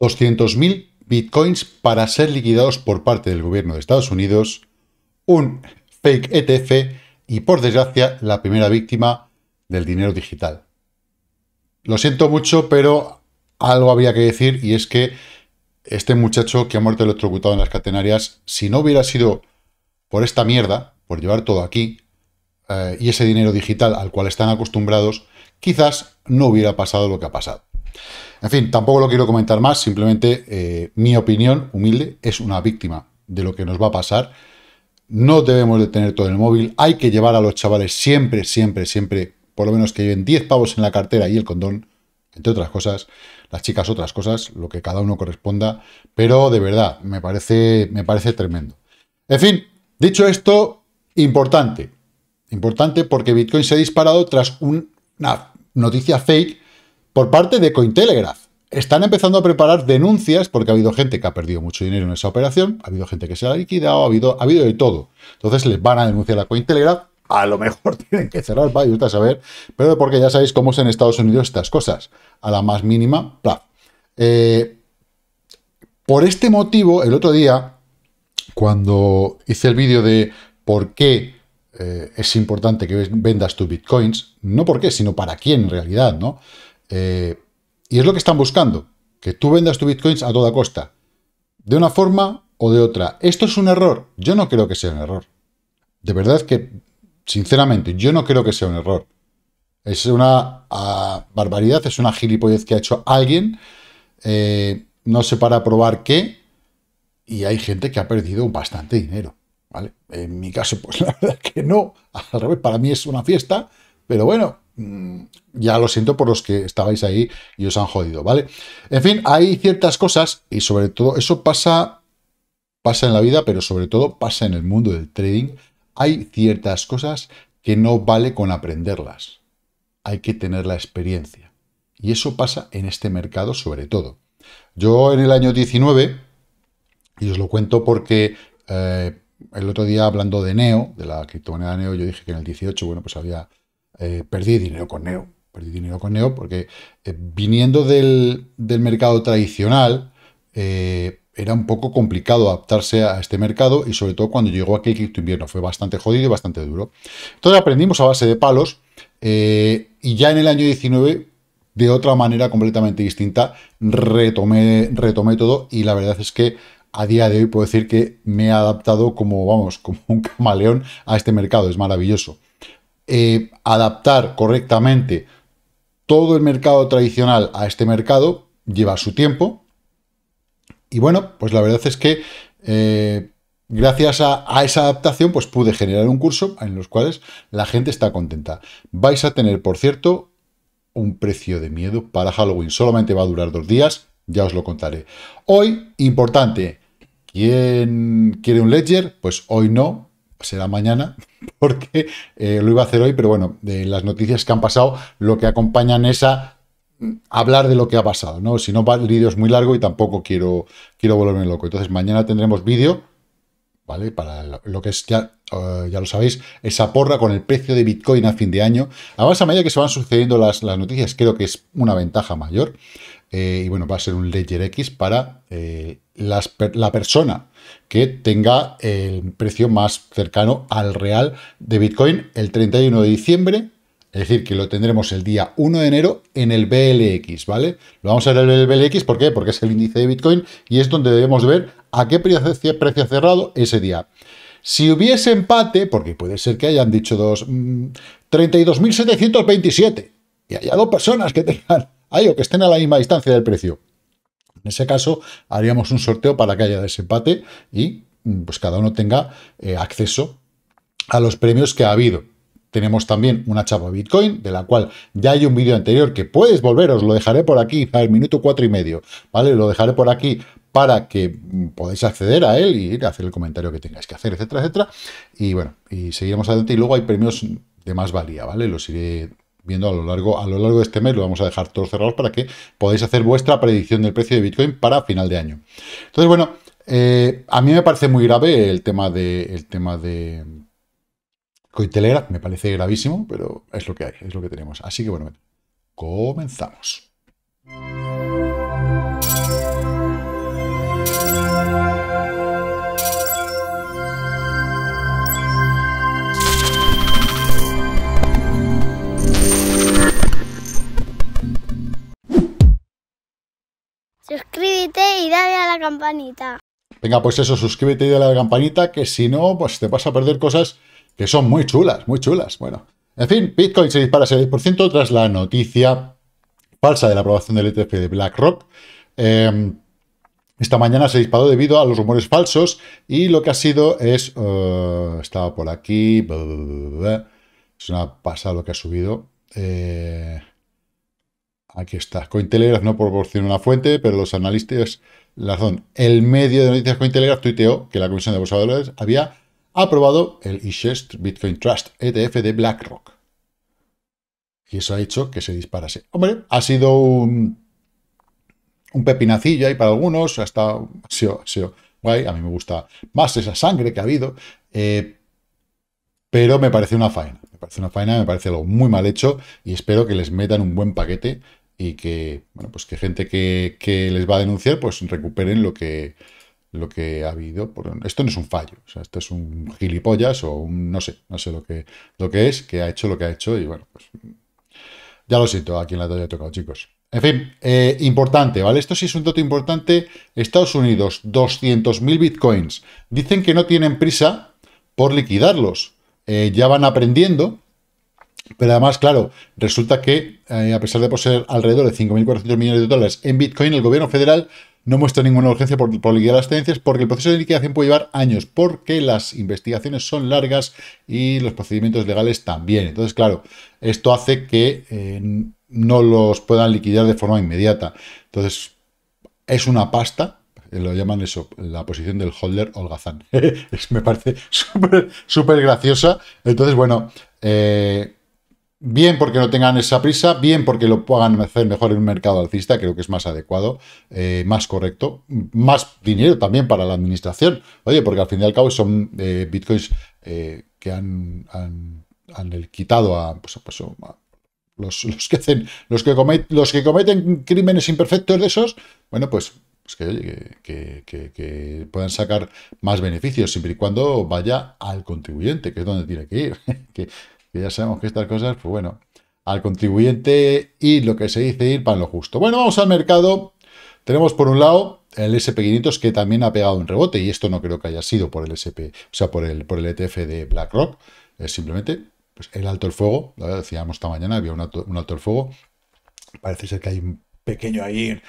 200.000 bitcoins para ser liquidados por parte del gobierno de Estados Unidos, un fake ETF y, por desgracia, la primera víctima del dinero digital. Lo siento mucho, pero algo había que decir y es que este muchacho que ha muerto electrocutado en las catenarias, si no hubiera sido por esta mierda, por llevar todo aquí, eh, y ese dinero digital al cual están acostumbrados, quizás no hubiera pasado lo que ha pasado. En fin, tampoco lo quiero comentar más, simplemente eh, mi opinión humilde es una víctima de lo que nos va a pasar. No debemos de tener todo en el móvil, hay que llevar a los chavales siempre, siempre, siempre, por lo menos que lleven 10 pavos en la cartera y el condón, entre otras cosas, las chicas otras cosas, lo que cada uno corresponda, pero de verdad, me parece, me parece tremendo. En fin, dicho esto, importante, importante porque Bitcoin se ha disparado tras una noticia fake por parte de Cointelegraph. Están empezando a preparar denuncias porque ha habido gente que ha perdido mucho dinero en esa operación, ha habido gente que se ha liquidado, ha habido, ha habido de todo. Entonces les van a denunciar a Cointelegraph. A lo mejor tienen que cerrar, vaya, a saber, pero porque ya sabéis cómo es en Estados Unidos estas cosas. A la más mínima, plaf. Eh, por este motivo, el otro día, cuando hice el vídeo de por qué eh, es importante que vendas tus bitcoins, no por qué, sino para quién en realidad, ¿no? Eh, y es lo que están buscando, que tú vendas tu bitcoins a toda costa, de una forma o de otra. ¿Esto es un error? Yo no creo que sea un error. De verdad que, sinceramente, yo no creo que sea un error. Es una ah, barbaridad, es una gilipollez que ha hecho alguien. Eh, no sé para probar qué. Y hay gente que ha perdido bastante dinero. En mi caso, pues la verdad que no. Al revés, para mí es una fiesta pero bueno, mm, ya lo siento por los que estabais ahí y os han jodido, ¿vale? En fin, hay ciertas cosas y sobre todo eso pasa, pasa en la vida, pero sobre todo pasa en el mundo del trading. Hay ciertas cosas que no vale con aprenderlas. Hay que tener la experiencia. Y eso pasa en este mercado sobre todo. Yo en el año 19, y os lo cuento porque eh, el otro día hablando de Neo, de la criptomoneda Neo, yo dije que en el 18, bueno, pues había eh, perdí dinero con Neo. Perdí dinero con Neo porque eh, viniendo del, mercado tradicional eh, era un poco complicado adaptarse a este mercado y sobre todo cuando llegó aquel cripto invierno fue bastante jodido y bastante duro. Entonces aprendimos a base de palos y ya en el año 19 de otra manera completamente distinta retomé, retomé todo y la verdad es que a día de hoy puedo decir que me he adaptado como, vamos, como un camaleón a este mercado. Es maravilloso. Eh, adaptar correctamente todo el mercado tradicional a este mercado lleva su tiempo. Y bueno, pues la verdad es que eh, gracias a, a, esa adaptación, pues pude generar un curso en los cuales la gente está contenta. Vais a tener, por cierto, un precio de miedo para Halloween. Solamente va a durar dos días, ya os lo contaré. Hoy, importante, quien quiere un ledger? Pues hoy no, será mañana, porque eh, lo iba a hacer hoy, pero bueno, de las noticias que han pasado, lo que acompañan es a mm, hablar de lo que ha pasado, ¿no? Si no, el vídeo es muy largo y tampoco quiero, quiero volverme loco. Entonces, mañana tendremos vídeo, ¿vale? Para lo que es, ya, eh, ya lo sabéis, esa porra con el precio de Bitcoin a fin de año. Además, a medida que se van sucediendo las, las noticias, creo que es una ventaja mayor. Eh, y bueno, va a ser un Ledger X para la persona que tenga el precio más cercano al real de Bitcoin el 31 de diciembre, es decir, que lo tendremos el día 1 de enero en el BLX, ¿vale? Lo vamos a ver en el BLX, ¿por qué? Porque es el índice de Bitcoin y es donde debemos ver a qué precio, ha cerrado ese día. Si hubiese empate, porque puede ser que hayan dicho dos, 32.727 mm, y haya dos personas que tengan o que estén a la misma distancia del precio, en ese caso, haríamos un sorteo para que haya desempate y mm, pues cada uno tenga eh, acceso a los premios que ha habido. Tenemos también una chapa Bitcoin, de la cual ya hay un vídeo anterior que puedes volver, os lo dejaré por aquí el minuto cuatro y medio, ¿vale? Lo dejaré por aquí para que mm, podáis acceder a él y hacer el comentario que tengáis que hacer, etcétera, etcétera. Y bueno, y seguiremos adelante y luego hay premios de más valía, ¿vale? Los iré viendo a lo largo, a lo largo de este mes, lo vamos a dejar todos cerrados para que podáis hacer vuestra predicción del precio de Bitcoin para final de año. Entonces, bueno, eh, a mí me parece muy grave el tema de, el tema de Cointelegraph, me parece gravísimo, pero es lo que hay, es lo que tenemos. Así que bueno, comenzamos. Suscríbete y dale a la campanita. Venga, pues eso, suscríbete y dale a la campanita, que si no, pues te vas a perder cosas que son muy chulas, muy chulas. Bueno, en fin, Bitcoin se dispara 6% tras la noticia falsa de la aprobación del ETF de BlackRock. Em, esta mañana se disparó debido a los rumores falsos y lo que ha sido es... Eh, estaba por aquí... es una pasada lo que ha subido. Eh, aquí está. Cointelegraph no proporciona una fuente, pero los analistas la razón. El medio de noticias Cointelegraph tuiteó que la Comisión de Bolsa había aprobado el eShares Bitcoin Trust ETF de BlackRock. Y eso ha hecho que se disparase. Hombre, ha sido un, un pepinacillo ahí para algunos, ha estado, ha sido, guay, a mí me gusta más esa sangre que ha habido, eh, pero me parece una faena. Me parece una faena, me parece algo muy mal hecho y espero que les metan un buen paquete y que, bueno, pues que gente que, les va a denunciar, pues recuperen lo que, lo que ha habido. Esto no es un fallo, o sea, esto es un gilipollas o un, no sé, no sé lo que, lo que es, que ha hecho lo que ha hecho y bueno, pues ya lo siento a quien la haya tocado, chicos. En fin, eh, importante, ¿vale? Esto sí es un dato importante. Estados Unidos, 200.000 bitcoins. Dicen que no tienen prisa por liquidarlos. Eh, ya van aprendiendo pero además, claro, resulta que, eh, a pesar de poseer alrededor de 5.400 millones de dólares en Bitcoin, el gobierno federal no muestra ninguna urgencia por, liquidar las tenencias porque el proceso de liquidación puede llevar años, porque las investigaciones son largas y los procedimientos legales también. Entonces, claro, esto hace que eh, no los puedan liquidar de forma inmediata. Entonces, es una pasta, eh, lo llaman eso, la posición del holder holgazán. Me parece súper graciosa. Entonces, bueno, bien porque no tengan esa prisa, bien porque lo puedan hacer mejor en un mercado alcista, creo que es más adecuado, eh, más correcto, más dinero también para la administración. Oye, porque al fin y al cabo son eh, bitcoins eh, que han, eh, quitado a, pues, pues, los, los, que hacen, los que, cometen, los que cometen crímenes imperfectos de esos, bueno, pues, pues que, que, que, que, puedan sacar más beneficios, siempre y cuando vaya al contribuyente, que es donde tiene que ir. que ya sabemos que estas cosas, pues bueno, al contribuyente y lo que se dice ir para lo justo. Bueno, vamos al mercado. Tenemos por un lado el SP500 que también ha pegado un rebote y esto no creo que haya sido por el SP, o sea, por el, por el ETF de BlackRock, es simplemente pues, el alto el fuego, lo decíamos esta mañana, había un alto, el fuego, parece ser que hay un pequeño ahí,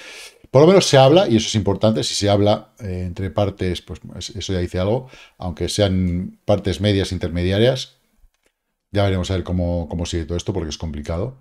por lo menos se habla, y eso es importante, si se habla eh, entre partes, pues eso ya dice algo, aunque sean partes medias intermediarias, ya veremos a ver cómo, cómo sigue todo esto porque es complicado.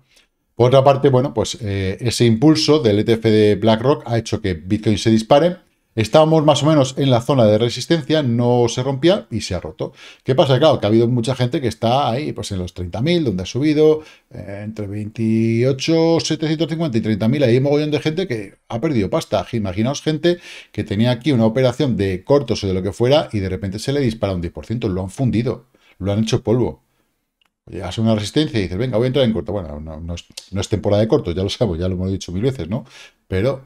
Por otra parte, bueno, pues eh, ese impulso del ETF de BlackRock ha hecho que Bitcoin se dispare. Estábamos más o menos en la zona de resistencia, no se rompía y se ha roto. ¿Qué pasa? Claro, que ha habido mucha gente que está ahí pues en los 30.000, donde ha subido, eh, entre 28,750 y 30.000. hay un mogollón de gente que ha perdido pasta. Imaginaos gente que tenía aquí una operación de cortos o de lo que fuera y de repente se le dispara un 10%. Lo han fundido, lo han hecho polvo. Llegas a una resistencia y dices, venga, voy a entrar en corto. Bueno, no, es, temporada de corto, ya lo sabemos, ya lo hemos dicho mil veces, ¿no? Pero...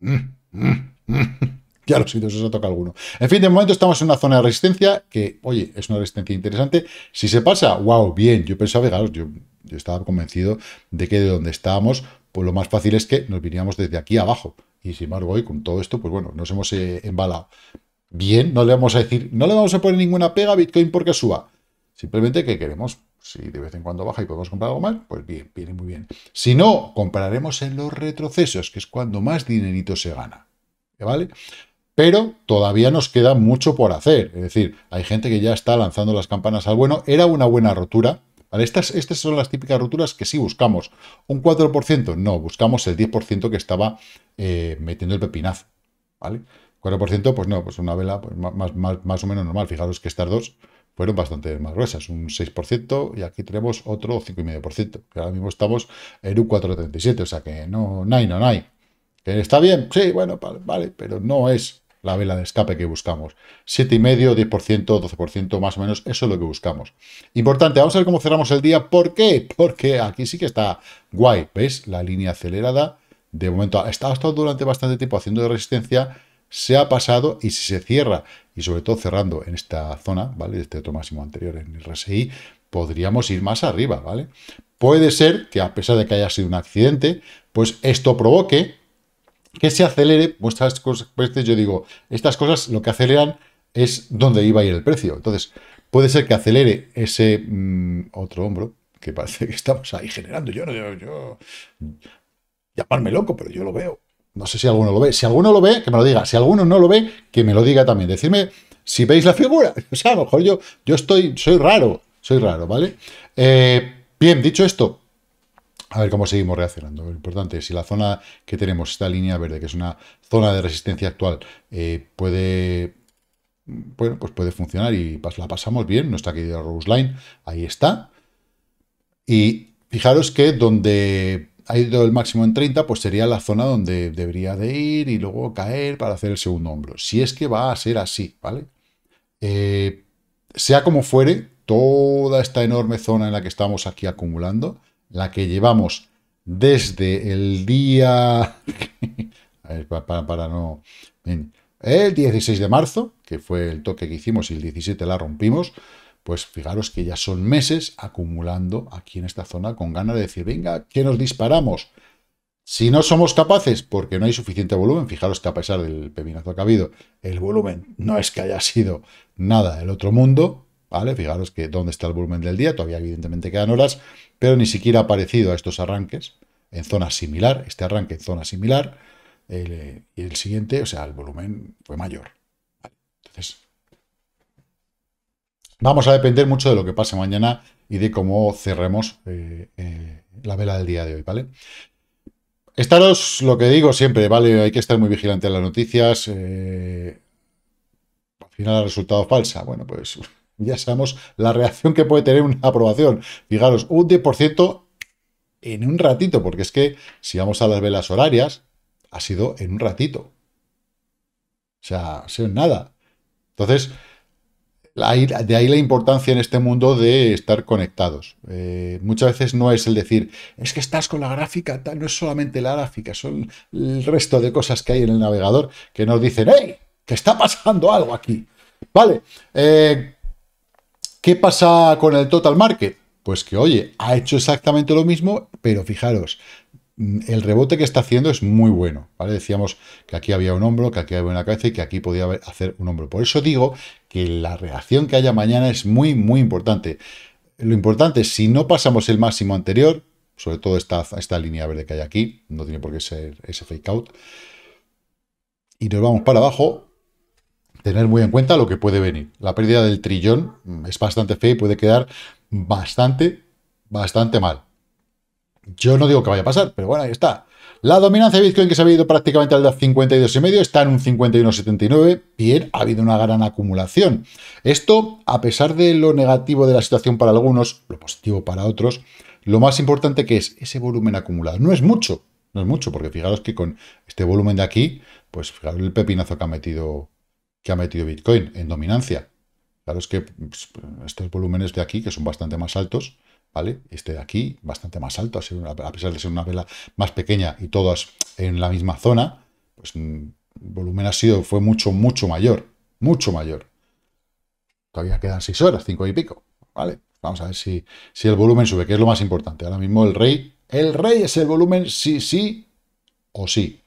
Mm, mm, mm, ya lo ya los se toca alguno. En fin, de momento estamos en una zona de resistencia que, oye, es una resistencia interesante. Si se pasa, wow, bien. Yo pensaba, fijaros, yo, estaba convencido de que de donde estábamos, pues lo más fácil es que nos viniéramos desde aquí abajo. Y sin embargo, hoy con todo esto, pues bueno, nos hemos eh, embalado. Bien, no le vamos a decir, no le vamos a poner ninguna pega a Bitcoin porque suba. Simplemente que queremos, si de vez en cuando baja y podemos comprar algo más, pues bien, viene muy bien. Si no, compraremos en los retrocesos, que es cuando más dinerito se gana. ¿Vale? Pero todavía nos queda mucho por hacer. Es decir, hay gente que ya está lanzando las campanas al bueno. Era una buena rotura. ¿Vale? Estas, estas son las típicas roturas que sí buscamos. Un 4%, no, buscamos el 10% que estaba eh, metiendo el pepinazo. ¿Vale? 4%, pues no, pues una vela más, pues más o menos normal. Fijaros que estas dos fueron bastante más gruesas, un 6%, y aquí tenemos otro 5,5%, que ahora mismo estamos en un 4,37, o sea que no, no hay, no hay. Eh, está bien? Sí, bueno, vale, pero no es la vela de escape que buscamos. 7,5, 10%, 12% más o menos, eso es lo que buscamos. Importante, vamos a ver cómo cerramos el día. ¿Por qué? Porque aquí sí que está guay, ¿ves? La línea acelerada, de momento, ha estado durante bastante tiempo haciendo de resistencia, se ha pasado y si se cierra, y sobre todo cerrando en esta zona, ¿vale? Este otro máximo anterior en el RSI, podríamos ir más arriba, ¿vale? Puede ser que a pesar de que haya sido un accidente, pues esto provoque que se acelere, vuestras cosas, pues, este, yo digo, estas cosas lo que aceleran es donde iba a ir el precio. Entonces, puede ser que acelere ese mm, otro hombro, que parece que estamos ahí generando. Yo no, yo, yo, llamarme loco, pero yo lo veo. No sé si alguno lo ve. Si alguno lo ve, que me lo diga. Si alguno no lo ve, que me lo diga también. Decirme si veis la figura. O sea, a lo mejor yo, yo estoy, soy raro. Soy raro, ¿vale? Eh, bien, dicho esto, a ver cómo seguimos reaccionando. Lo importante es si la zona que tenemos, esta línea verde, que es una zona de resistencia actual, eh, puede bueno, pues puede funcionar y la pasamos bien. Nuestra querida Rose Line, ahí está. Y fijaros que donde ha ido el máximo en 30, pues sería la zona donde debería de ir y luego caer para hacer el segundo hombro. Si es que va a ser así, ¿vale? Eh, sea como fuere, toda esta enorme zona en la que estamos aquí acumulando, la que llevamos desde el día... para, no... El 16 de marzo, que fue el toque que hicimos y el 17 la rompimos, pues fijaros que ya son meses acumulando aquí en esta zona con ganas de decir, venga, que nos disparamos. Si no somos capaces, porque no hay suficiente volumen, fijaros que a pesar del pepinazo que ha habido, el volumen no es que haya sido nada del otro mundo, ¿vale? Fijaros que dónde está el volumen del día, todavía evidentemente quedan horas, pero ni siquiera ha parecido a estos arranques en zona similar, este arranque en zona similar, eh, y el, siguiente, o sea, el volumen fue mayor. Entonces, Vamos a depender mucho de lo que pase mañana y de cómo cerremos eh, eh, la vela del día de hoy, ¿vale? Estaros, lo que digo siempre, ¿vale? Hay que estar muy vigilante en las noticias. Eh, al final ha resultado falsa. Bueno, pues ya sabemos la reacción que puede tener una aprobación. Fijaros, un 10% en un ratito, porque es que si vamos a las velas horarias, ha sido en un ratito. O sea, ha sido en nada. Entonces, de ahí la importancia en este mundo de estar conectados. Eh, muchas veces no es el decir, es que estás con la gráfica, no es solamente la gráfica, son el resto de cosas que hay en el navegador que nos dicen, ¡hey! Que está pasando algo aquí. Vale. Eh, ¿Qué pasa con el total market? Pues que, oye, ha hecho exactamente lo mismo, pero fijaros, Mm, el rebote que está haciendo es muy bueno, ¿vale? Decíamos que aquí había un hombro, que aquí había una cabeza y que aquí podía hacer un hombro. Por eso digo que la reacción que haya mañana es muy, muy importante. Lo importante, es si no pasamos el máximo anterior, sobre todo esta, esta línea verde que hay aquí, no tiene por qué ser ese fake out, y nos vamos para abajo, tener muy en cuenta lo que puede venir. La pérdida del trillón mm, es bastante fea y puede quedar bastante, bastante mal. Yo no digo que vaya a pasar, pero bueno, ahí está. La dominancia de Bitcoin que se ha ido prácticamente al 52,5 está en un 51,79. Bien, ha habido una gran acumulación. Esto, a pesar de lo negativo de la situación para algunos, lo positivo para otros, lo más importante que es ese volumen acumulado. No es mucho, no es mucho, porque fijaros que con este volumen de aquí, pues fijaros el pepinazo que ha metido, que ha metido Bitcoin en dominancia. Claro, es que pues, estos volúmenes de aquí, que son bastante más altos, ¿vale? Este de aquí, bastante más alto, a, pesar de ser una vela más pequeña y todas en la misma zona, pues mm, el volumen ha sido, fue mucho, mucho mayor, mucho mayor. Todavía quedan 6 horas, cinco y pico, ¿vale? Vamos a ver si, si el volumen sube, que es lo más importante. Ahora mismo el rey, el rey es el volumen sí, sí o sí.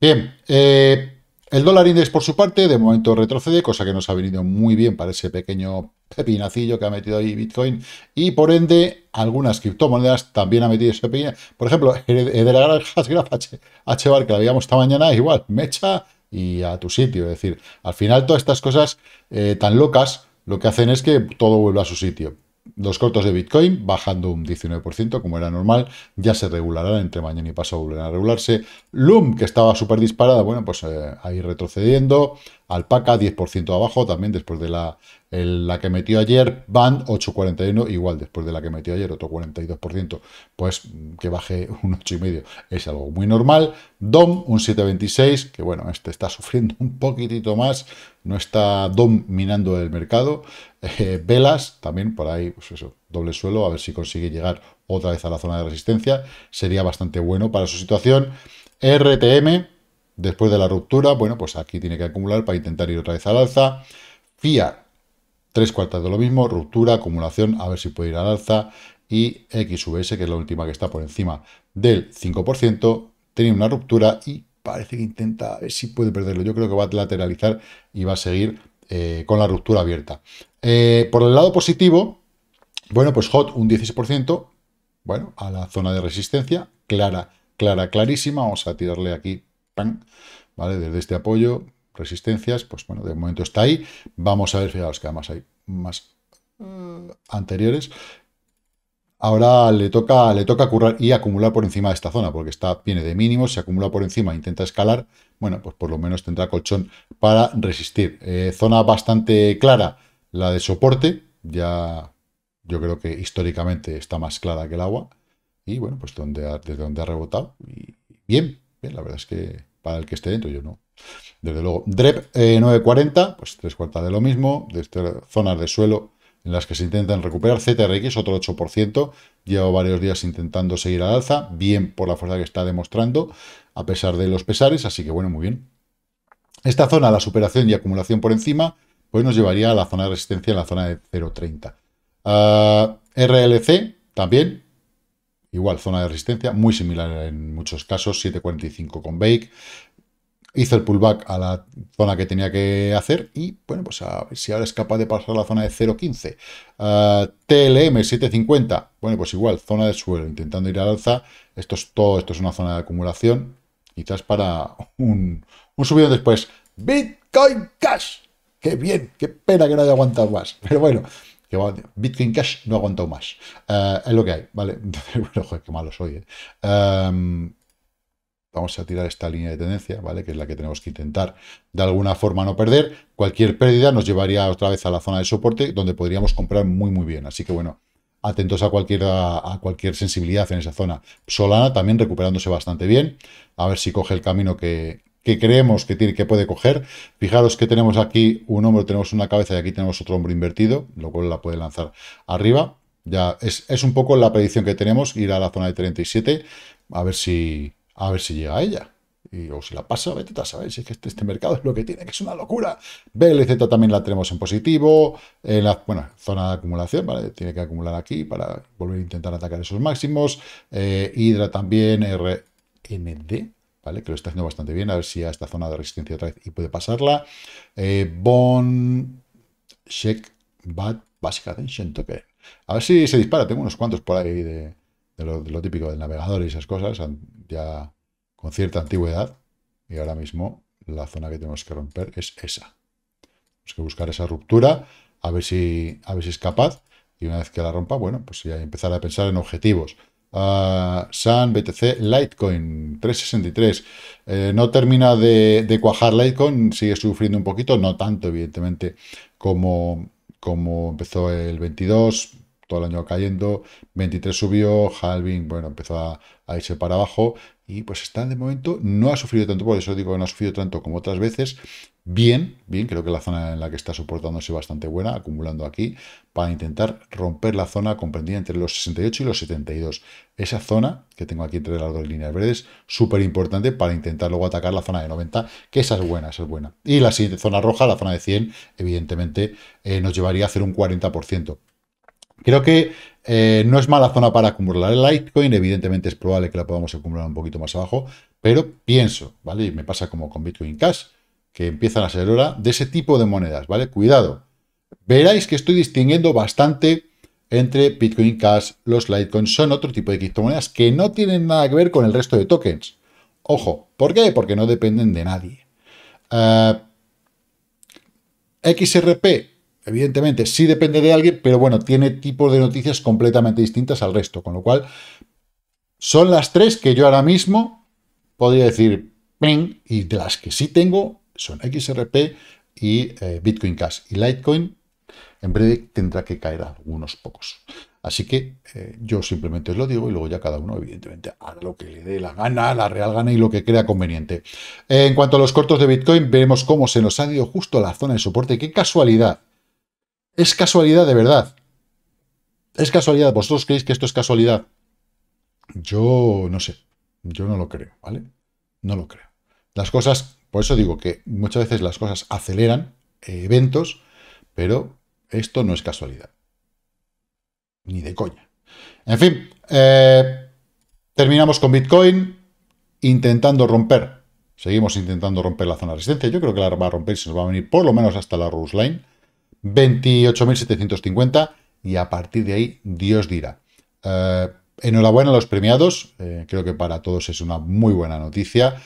Bien, eh, el dólar index, por su parte, de momento retrocede, cosa que nos ha venido muy bien para ese pequeño pepinacillo que ha metido ahí Bitcoin. Y por ende, algunas criptomonedas también ha metido ese pequeño. Por ejemplo, Hedera HBAR, que la veíamos esta mañana, igual, mecha y a tu sitio. Es decir, al final todas estas cosas eh, tan locas lo que hacen es que todo vuelva a su sitio. Los cortos de Bitcoin bajando un 19%, como era normal, ya se regularán entre mañana y pasado, volverán a regularse. Loom, que estaba súper disparada, bueno, pues eh, ahí retrocediendo. Alpaca 10% abajo también después de la, la que metió ayer. Band 8,41 igual después de la que metió ayer, otro 42%. Pues mm, que baje un 8,5 es algo muy normal. DOM un 7,26 que bueno, este está sufriendo un poquitito más. No está DOM minando el mercado. Eh, velas también por ahí, pues eso, doble suelo. A ver si consigue llegar otra vez a la zona de resistencia. Sería bastante bueno para su situación. RTM Después de la ruptura, bueno, pues aquí tiene que acumular para intentar ir otra vez al alza. FIA, tres cuartas de lo mismo, ruptura, acumulación, a ver si puede ir al alza. Y XVS, que es la última que está por encima del 5%, tiene una ruptura y parece que intenta, a ver si puede perderlo. Yo creo que va a lateralizar y va a seguir eh, con la ruptura abierta. Eh, por el lado positivo, bueno, pues HOT un 16%, bueno, a la zona de resistencia, clara, clara, clarísima. Vamos a tirarle aquí ¿vale? Desde este apoyo, resistencias, pues bueno, de momento está ahí. Vamos a ver, fijaros que además hay más mm. anteriores. Ahora le toca, le toca currar y acumular por encima de esta zona, porque está, viene de mínimo, se acumula por encima, e intenta escalar, bueno, pues por lo menos tendrá colchón para resistir. Eh, zona bastante clara, la de soporte, ya yo creo que históricamente está más clara que el agua, y bueno, pues donde desde donde ha rebotado, y bien, bien, la verdad es que para el que esté dentro, yo no. Desde luego, DREP 940, eh, pues tres cuartas de lo mismo, de zonas de suelo en las que se intentan recuperar, ZRX otro 8%, Llevo varios días intentando seguir al alza, bien por la fuerza que está demostrando, a pesar de los pesares, así que bueno, muy bien. Esta zona, la superación y acumulación por encima, pues nos llevaría a la zona de resistencia en la zona de 0.30. Ah, RLC también, Igual, zona de resistencia, muy similar en muchos casos, 7.45 con Bake. Hizo el pullback a la zona que tenía que hacer y, bueno, pues a ver si ahora es capaz de pasar a la zona de 0.15. TLM 7.50, bueno, pues igual, zona de suelo, intentando ir al alza. Esto es todo, esto es una zona de acumulación, quizás para un, un subido después. Bitcoin Cash, qué bien, qué pena que no haya aguantado más. Pero bueno, Bitcoin Cash no ha aguantado más. Eh, es lo que hay, ¿vale? bueno, joder, qué malo soy, ¿eh? em, vamos a tirar esta línea de tendencia, ¿vale? Que es la que tenemos que intentar de alguna forma no perder. Cualquier pérdida nos llevaría otra vez a la zona de soporte donde podríamos comprar muy, muy bien. Así que, bueno, atentos a cualquier, a cualquier sensibilidad en esa zona. Solana también recuperándose bastante bien. A ver si coge el camino que, que creemos que, tiene, que puede coger. Fijaros que tenemos aquí un hombro, tenemos una cabeza y aquí tenemos otro hombro invertido, lo cual la puede lanzar arriba. Ya es, un poco la predicción que tenemos, ir a la zona de 37, a ver si, a ver si llega a ella. Y, o si la pasa, vete a es que este, este, mercado es lo que tiene, que es una locura. BLZ también la tenemos en positivo, en la bueno, zona de acumulación, ¿vale? tiene que acumular aquí para volver a intentar atacar esos máximos. Eh, Hydra también, RND, que lo está haciendo bastante bien, a ver si a esta zona de resistencia otra vez y puede pasarla. Eh, bon, Bad, Básica, A ver si se dispara, tengo unos cuantos por ahí de, lo, típico del navegador y esas cosas, ya con cierta antigüedad. Y ahora mismo la zona que tenemos que romper es esa. Tenemos que buscar esa ruptura, a ver si, a ver si es capaz. Y una vez que la rompa, bueno, pues ya empezar a pensar en objetivos. Ah. San, BTC, Litecoin, 363. Eh, no termina de, cuajar Litecoin, sigue sufriendo un poquito, no tanto, evidentemente, como, como empezó el 22, todo el año cayendo, 23 subió, halving, bueno, empezó a irse para abajo, y pues está de momento, no ha sufrido tanto, por eso digo que no ha sufrido tanto como otras veces, bien, bien, creo que la zona en la que está soportándose bastante buena, acumulando aquí, para intentar romper la zona comprendida entre los 68 y los 72. Esa zona que tengo aquí entre las dos líneas verdes, súper importante para intentar luego atacar la zona de 90, que esa es buena, esa es buena. Y la siguiente zona roja, la zona de 100, evidentemente eh, nos llevaría a hacer un 40%. Creo que eh, no es mala zona para acumular el Litecoin, evidentemente es probable que la podamos acumular un poquito más abajo, pero pienso, ¿vale? Y me pasa como con Bitcoin Cash, que empiezan a ser hora de ese tipo de monedas, ¿vale? Cuidado. Veráis que estoy distinguiendo bastante entre Bitcoin Cash, los Litecoin, son otro tipo de criptomonedas que no tienen nada que ver con el resto de tokens. Ojo, ¿por qué? Porque no dependen de nadie. Eh, XRP evidentemente sí depende de alguien, pero bueno, tiene tipos de noticias completamente distintas al resto, con lo cual son las tres que yo ahora mismo podría decir, y de las que sí tengo son XRP y eh, Bitcoin Cash y Litecoin. En breve tendrá que caer algunos pocos. Así que eh, yo simplemente os lo digo y luego ya cada uno, evidentemente, hará lo que le dé la gana, la real gana y lo que crea conveniente. Eh, en cuanto a los cortos de Bitcoin, veremos cómo se nos ha ido justo a la zona de soporte. ¡Qué casualidad! Es casualidad de verdad. Es casualidad. ¿Vosotros creéis que esto es casualidad? Yo no sé. Yo no lo creo, ¿vale? No lo creo. Las cosas, por eso digo que muchas veces las cosas aceleran eh, eventos, pero esto no es casualidad. Ni de coña. En fin, eh, terminamos con Bitcoin intentando romper. Seguimos intentando romper la zona de resistencia. Yo creo que la va a romper se nos va a venir por lo menos hasta la Line. 28.750 y a partir de ahí Dios dirá. Eh, enhorabuena a los premiados, eh, creo que para todos es una muy buena noticia.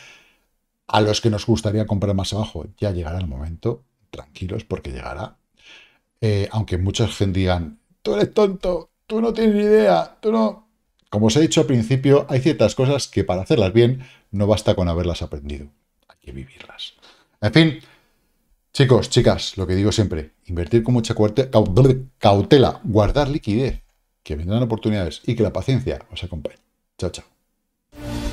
A los que nos gustaría comprar más abajo, ya llegará el momento, tranquilos porque llegará. Eh, aunque mucha gente digan, tú eres tonto, tú no tienes ni idea, tú no... Como os he dicho al principio, hay ciertas cosas que para hacerlas bien no basta con haberlas aprendido, hay que vivirlas. En fin, Chicos, chicas, lo que digo siempre, invertir con mucha cautela, guardar liquidez, que vendrán oportunidades y que la paciencia os acompañe. Chao, chao.